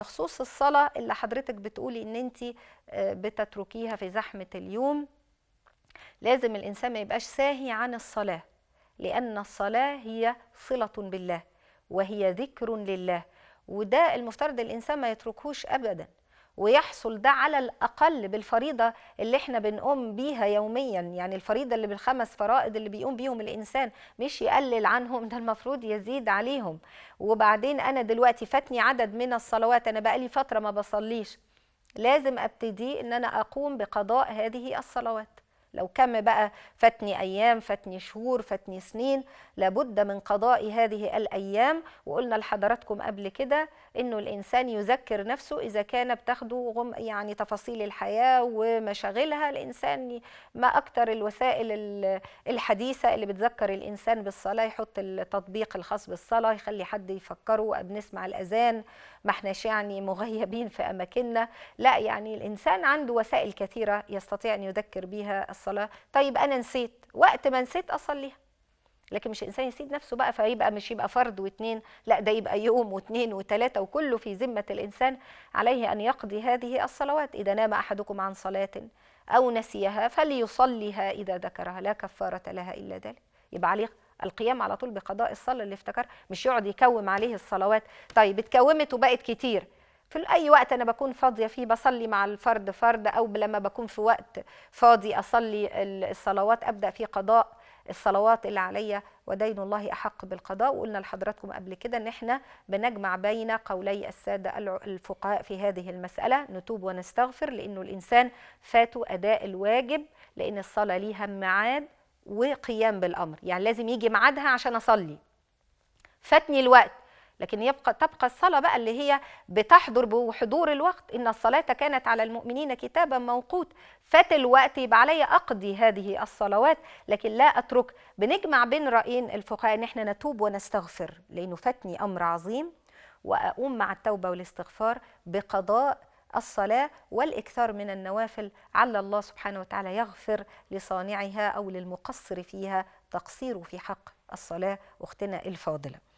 بخصوص الصلاة اللي حضرتك بتقولي ان انت آه، بتتركيها في زحمة اليوم لازم الانسان ما يبقاش ساهي عن الصلاة لان الصلاة هي صلة بالله وهي ذكر لله وده المفترض الانسان ما يتركهوش ابدا ويحصل ده على الأقل بالفريضة اللي احنا بنقوم بيها يوميا يعني الفريضة اللي بالخمس فرائض اللي بيقوم بيهم الإنسان مش يقلل عنهم ده المفروض يزيد عليهم وبعدين أنا دلوقتي فاتني عدد من الصلوات أنا بقالي فترة ما بصليش لازم أبتدي أن أنا أقوم بقضاء هذه الصلوات لو كم بقى فاتني أيام فاتني شهور فاتني سنين لابد من قضاء هذه الأيام وقلنا لحضراتكم قبل كده إنه الإنسان يذكر نفسه إذا كان بتاخده يعني تفاصيل الحياة ومشاغلها الإنسان ما أكتر الوسائل الحديثة اللي بتذكر الإنسان بالصلاة يحط التطبيق الخاص بالصلاة يخلي حد يفكره بنسمع الأذان ما احناش يعني مغيبين في أماكننا لا يعني الإنسان عنده وسائل كثيرة يستطيع أن يذكر بيها الصلاه طيب انا نسيت وقت ما نسيت اصليها لكن مش انسان يسيب نفسه بقى فيبقى مش يبقى فرد واثنين لا ده يبقى يوم واثنين وثلاثه وكله في ذمه الانسان عليه ان يقضي هذه الصلوات اذا نام احدكم عن صلاه او نسيها فليصليها اذا ذكرها لا كفاره لها الا ذلك يبقى عليه القيام على طول بقضاء الصلاه اللي افتكر مش يقعد يكوم عليه الصلوات طيب اتكومت وبقت كتير في اي وقت انا بكون فاضيه فيه بصلي مع الفرد فرد او لما بكون في وقت فاضي اصلي الصلوات ابدا في قضاء الصلوات اللي عليا ودين الله احق بالقضاء وقلنا لحضراتكم قبل كده ان احنا بنجمع بين قولي الساده الفقهاء في هذه المساله نتوب ونستغفر لانه الانسان فاتوا اداء الواجب لان الصلاه ليها ميعاد وقيام بالامر يعني لازم يجي ميعادها عشان اصلي فاتني الوقت لكن يبقى تبقى الصلاة بقى اللي هي بتحضر بحضور الوقت إن الصلاة كانت على المؤمنين كتابا موقوت فات الوقت يبقى علي أقضي هذه الصلوات لكن لا أترك بنجمع بين رأيين الفقهاء إن إحنا نتوب ونستغفر لأنه فاتني أمر عظيم وأقوم مع التوبة والاستغفار بقضاء الصلاة والإكثار من النوافل على الله سبحانه وتعالى يغفر لصانعها أو للمقصر فيها تقصيره في حق الصلاة أختنا الفاضلة